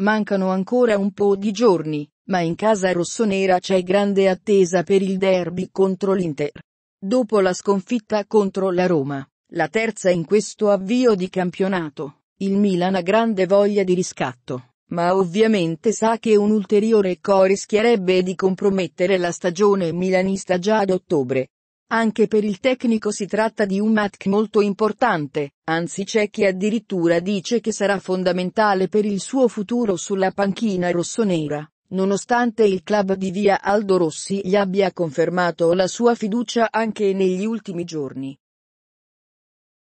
Mancano ancora un po' di giorni, ma in casa rossonera c'è grande attesa per il derby contro l'Inter. Dopo la sconfitta contro la Roma, la terza in questo avvio di campionato, il Milan ha grande voglia di riscatto, ma ovviamente sa che un ulteriore co rischierebbe di compromettere la stagione milanista già ad ottobre, anche per il tecnico si tratta di un match molto importante, anzi c'è chi addirittura dice che sarà fondamentale per il suo futuro sulla panchina rossonera, nonostante il club di via Aldo Rossi gli abbia confermato la sua fiducia anche negli ultimi giorni.